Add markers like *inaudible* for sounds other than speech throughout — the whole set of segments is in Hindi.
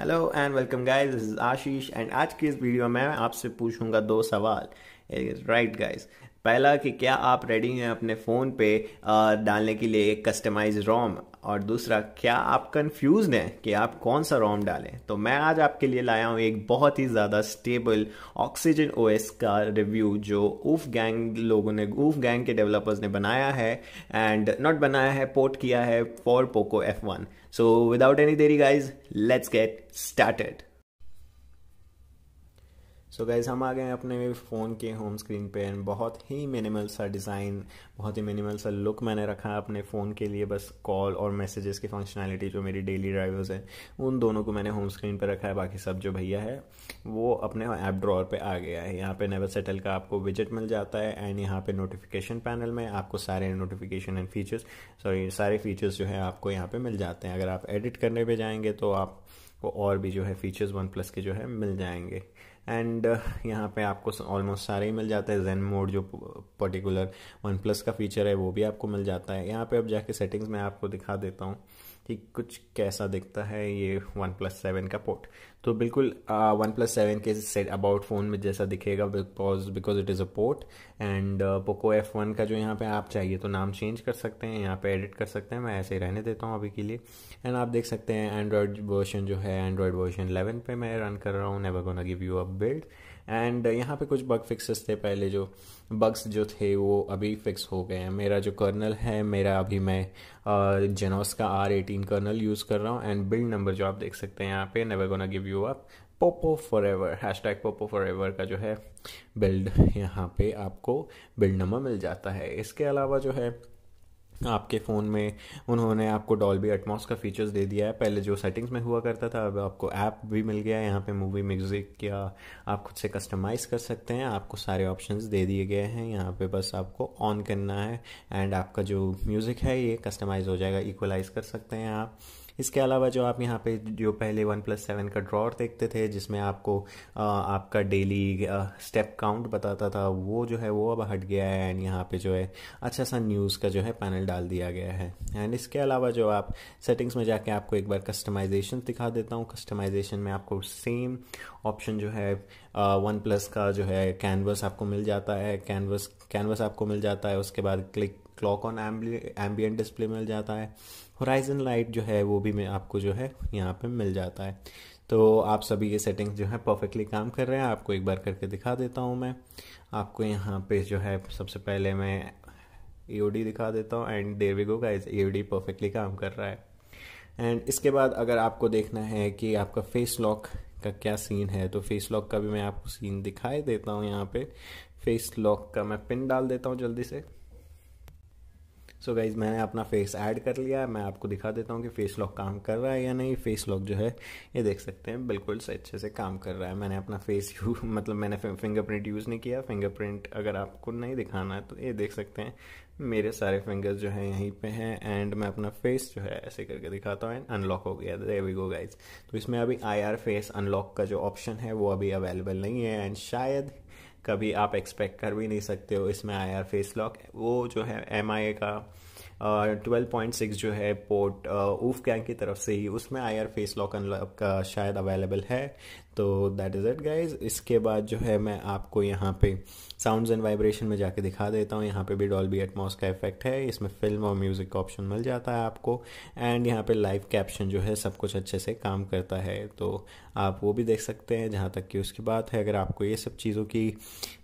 hello and welcome guys this is Ashish and आज की इस वीडियो में मैं आपसे पूछूंगा दो सवाल राइट गाइस पहला कि क्या आप रेडी हैं अपने फ़ोन पे डालने के लिए एक कस्टमाइज रोम और दूसरा क्या आप कंफ्यूज हैं कि आप कौन सा रोम डालें तो मैं आज आपके लिए लाया हूँ एक बहुत ही ज़्यादा स्टेबल ऑक्सीजन ओएस का रिव्यू जो ऊफ गैंग लोगों ने ऊफ गैंग के डेवलपर्स ने बनाया है एंड नॉट बनाया है पोर्ट किया है for Poco F one so without any देरी guys let's get started so so हम आ गए हैं अपने फ़ोन के होम स्क्रीन पे एंड बहुत ही मिनिमल सा डिज़ाइन बहुत ही मिनिमल सा लुक मैंने रखा अपने फ़ोन के लिए बस कॉल और मैसेजेस की फंक्शनैलिटी जो मेरी डेली ड्राइवर्स हैं उन दोनों को मैंने होम स्क्रीन पे रखा है बाकी सब जो भैया है वो अपने ऐप ड्रॉर पे आ गया है यहाँ पे नेवर सेटल का आपको विजिट मिल जाता है एंड यहाँ पे नोटिफिकेशन पैनल में आपको सारे नोटिफिकेशन एंड फीचर्स सॉरी सारे फीचर्स जो है आपको यहाँ पर मिल जाते हैं अगर आप एडिट करने पर जाएंगे तो आप और भी जो है फीचर्स वन प्लस के जो है मिल जाएंगे एंड uh, यहाँ पे आपको ऑलमोस्ट सारे ही मिल जाते हैं जेन मोड जो पर्टिकुलर वन प्लस का फीचर है वो भी आपको मिल जाता है यहाँ पे अब जाके सेटिंग्स में आपको दिखा देता हूँ कि कुछ कैसा दिखता है ये वन प्लस सेवन का पोर्ट तो बिल्कुल वन प्लस सेवन के सेट अबाउट फ़ोन में जैसा दिखेगा because because it is a port and Poco F one का जो यहाँ पे आप चाहिए तो नाम चेंज कर सकते हैं यहाँ पे एडिट कर सकते हैं मैं ऐसे ही रहने देता हूँ अभी के लिए एंड आप देख सकते हैं एंड्रॉयड वर्शन जो है एंड्रॉयड वर्जन इलेवन पे मैं रन कर रहा हूँ never gonna give you up build and uh, यहाँ पे कुछ बग फिक्सेस थे पहले जो बग्स जो थे वो अभी फिक्स हो गए हैं मेरा जो कर्नल है मेरा अभी मैं जेनोस uh, का आर एटीन कर्नल यूज़ कर रहा हूँ एंड बिल्ड नंबर जो आप देख सकते हैं यहाँ पे never gonna give you up Poco for एवर हैश टैग पोपो फॉर एवर का जो है बिल्ड यहाँ पे आपको बिल्ड नंबर मिल जाता है इसके अलावा जो है आपके फ़ोन में उन्होंने आपको डॉल्बी एटमॉस का फीचर्स दे दिया है पहले जो सेटिंग्स में हुआ करता था अब आपको ऐप भी मिल गया है यहाँ पे मूवी म्यूज़िक या आप खुद से कस्टमाइज़ कर सकते हैं आपको सारे ऑप्शंस दे दिए गए हैं यहाँ पे बस आपको ऑन करना है एंड आपका जो म्यूज़िक है ये कस्टमाइज़ हो जाएगा इक्वलाइज़ कर सकते हैं आप इसके अलावा जो आप यहाँ पे जो पहले वन प्लस सेवन का ड्रॉर देखते थे जिसमें आपको आ, आपका डेली स्टेप काउंट बताता था वो जो है वो अब हट गया है एंड यहाँ पे जो है अच्छा सा न्यूज़ का जो है पैनल डाल दिया गया है एंड इसके अलावा जो आप सेटिंग्स में जाके आपको एक बार कस्टमाइजेशन दिखा देता हूँ कस्टमाइजेशन में आपको सेम ऑप्शन जो है वन प्लस का जो है कैनवस आपको मिल जाता है कैनवस कैनवस आपको मिल जाता है उसके बाद click clock on ambient display मिल जाता है होराइजन लाइट जो है वो भी मैं आपको जो है यहाँ पे मिल जाता है तो आप सभी ये सेटिंग्स जो है परफेक्टली काम कर रहे हैं आपको एक बार करके दिखा देता हूँ मैं आपको यहाँ पे जो है सबसे पहले मैं ई e दिखा देता हूँ एंड डेविगो का गो गाइज ई परफेक्टली काम कर रहा है एंड इसके बाद अगर आपको देखना है कि आपका फेस लॉक का क्या सीन है तो फेस लॉक का भी मैं आपको सीन दिखाई देता हूँ यहाँ पे फेस लॉक का मैं पिन डाल देता हूँ जल्दी से सो so गाइज मैंने अपना फेस ऐड कर लिया है मैं आपको दिखा देता हूँ कि फेस लॉक काम कर रहा है या नहीं फेस लॉक जो है ये देख सकते हैं बिल्कुल से अच्छे से काम कर रहा है मैंने अपना फेस यू *laughs* मतलब मैंने फिंगरप्रिंट यूज़ नहीं किया फिंगरप्रिंट अगर आपको नहीं दिखाना है तो ये देख सकते हैं मेरे सारे फिंगर्स जो हैं यहीं पे हैं एंड मैं अपना फेस जो है ऐसे करके दिखाता हूँ एंड अनलॉक हो गया दे वी गो गाइज तो इसमें अभी आई फेस अनलॉक का जो ऑप्शन है वो अभी अवेलेबल नहीं है एंड शायद कभी आप एक्सपेक्ट कर भी नहीं सकते हो इसमें आई आर फेस लॉक वो जो है एम आई ए का ट्वेल्व पॉइंट सिक्स जो है पोर्ट ऊफ गैंग की तरफ से ही उसमें I R face lock unlock शायद अवेलेबल है तो दैट इज़ इट गाइज इसके बाद जो है मैं आपको यहाँ पे साउंड्स एंड वाइब्रेशन में जाके दिखा देता हूँ यहाँ पे भी डॉल्बी एटमॉस का इफेक्ट है इसमें फिल्म और म्यूज़िक का ऑप्शन मिल जाता है आपको एंड यहाँ पे लाइव कैप्शन जो है सब कुछ अच्छे से काम करता है तो आप वो भी देख सकते हैं जहाँ तक कि उसकी बात है अगर आपको ये सब चीज़ों की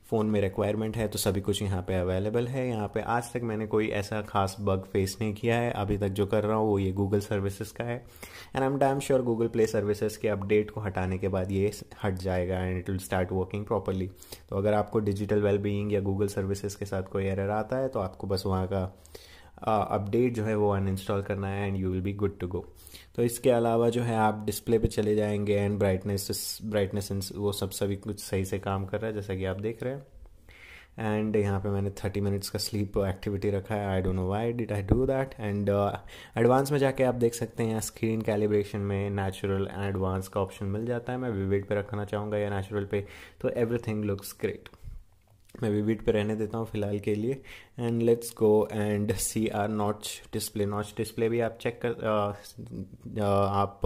फ़ोन में रिक्वायरमेंट है तो सभी कुछ यहाँ पे अवेलेबल है यहाँ पे आज तक मैंने कोई ऐसा खास बग फेस नहीं किया है अभी तक जो कर रहा हूँ वो ये गूगल सर्विसेज का है and I am damn sure Google Play services के अपडेट को हटाने के बाद ये हट जाएगा and it will start working properly तो अगर आपको डिजिटल वेलबींग या गूगल सर्विसेज के साथ कोई एरर आता है तो आपको बस वहाँ का अपडेट uh, जो है वो अनइंस्टॉल करना है and you will be good to go तो इसके अलावा जो है आप डिस्प्ले पे चले जाएंगे एंड ब्राइटनेस ब्राइटनेस वो सब सभी कुछ सही से काम कर रहा है जैसा कि आप देख रहे हैं एंड यहाँ पे मैंने थर्टी मिनट्स का स्लीप एक्टिविटी रखा है I don't know why did I do that and advance में जाके आप देख सकते हैं यहाँ स्क्रीन कैलिब्रेशन में नेचुरल एंड एडवांस का ऑप्शन मिल जाता है मैं विविड पे रखना चाहूँगा या नेचुरल पे तो एवरीथिंग लुक्स ग्रेट मैं भी पे रहने देता हूँ फ़िलहाल के लिए and let's go and see R notch display notch display भी आप चेक कर आ, आप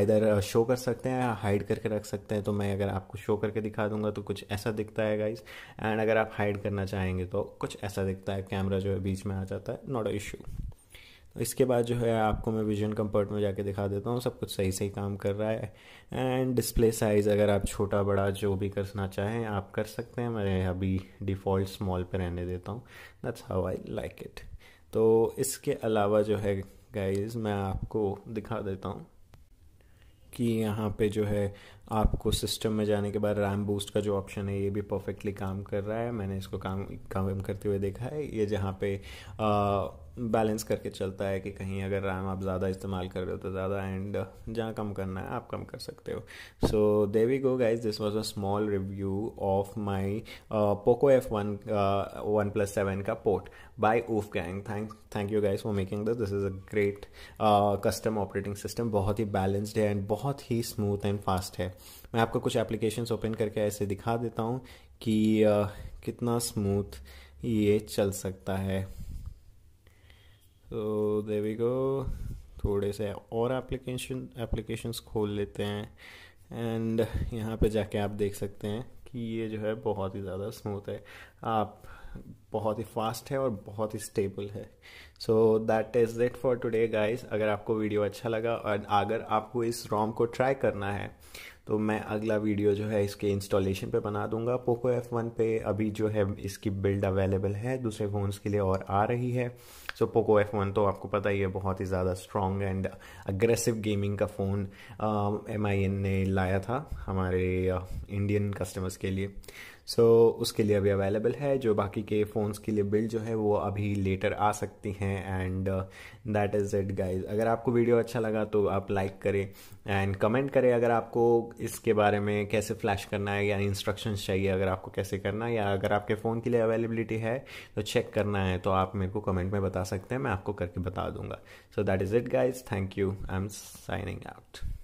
इधर शो कर सकते हैं हाइड करके रख सकते हैं तो मैं अगर आपको शो करके दिखा दूंगा तो कुछ ऐसा दिखता है गाइज एंड अगर आप हाइड करना चाहेंगे तो कुछ ऐसा दिखता है कैमरा जो है बीच में आ जाता है नॉट अ इशू इसके बाद जो है आपको मैं विजन कंपर्ट में जाके दिखा देता हूँ सब कुछ सही सही काम कर रहा है एंड डिस्प्ले साइज़ अगर आप छोटा बड़ा जो भी करना चाहें आप कर सकते हैं मैं अभी डिफ़ॉल्ट स्मॉल पर रहने देता हूँ that's how I like it तो इसके अलावा जो है गाइज मैं आपको दिखा देता हूँ कि यहाँ पे जो है आपको सिस्टम में जाने के बाद रैम बूस्ट का जो ऑप्शन है ये भी परफेक्टली काम कर रहा है मैंने इसको काम काम करते हुए देखा है ये जहाँ पे आ, बैलेंस करके चलता है कि कहीं अगर रैम आप ज़्यादा इस्तेमाल कर रहे हो तो ज़्यादा एंड uh, जहाँ कम करना है आप कम कर सकते हो so there we go guys this was a small review of my Poco F one one plus seven का पोर्ट बाय ऊफ गैंग thank thank you guys for making this this is a great custom operating system बहुत ही बैलेंस्ड है एंड बहुत ही स्मूथ एंड फास्ट है मैं आपको कुछ एप्लीकेशंस ओपन करके ऐसे दिखा देता हूँ कि uh, कितना स्मूथ ये चल सकता है तो देवी को थोड़े से और एप्लीकेशन एप्लीकेशन खोल लेते हैं एंड यहाँ पे जाके आप देख सकते हैं कि ये जो है बहुत ही ज़्यादा स्मूथ है आप बहुत ही फास्ट है और बहुत ही स्टेबल है so that is it for today guys अगर आपको वीडियो अच्छा लगा और अगर आपको इस रॉम को ट्राई करना है तो मैं अगला वीडियो जो है इसके इंस्टॉलेशन पे बना दूंगा पोको एफ वन पे अभी जो है इसकी बिल्ड अवेलेबल है दूसरे फ़ोन्स के लिए और आ रही है सो पोको एफ वन तो आपको पता ही है बहुत ही ज़्यादा स्ट्रॉन्ग एंड अग्रेसिव गेमिंग का फ़ोन एम आई एन ने लाया था हमारे इंडियन uh, कस्टमर्स के लिए सो so, उसके लिए अभी अवेलेबल है जो बाकी के फ़ोन्स के लिए बिल्ड जो है वो अभी लेटर आ सकती हैं and that is it guys अगर आपको वीडियो अच्छा लगा तो आप लाइक करें एंड कमेंट करें अगर आपको इसके बारे में कैसे फ्लैश करना है या इंस्ट्रक्शंस चाहिए अगर आपको कैसे करना है या अगर आपके फ़ोन के लिए अवेलेबिलिटी है तो चेक करना है तो आप मेरे को कमेंट में बता सकते हैं मैं आपको करके बता दूंगा so that is it guys thank you I am signing out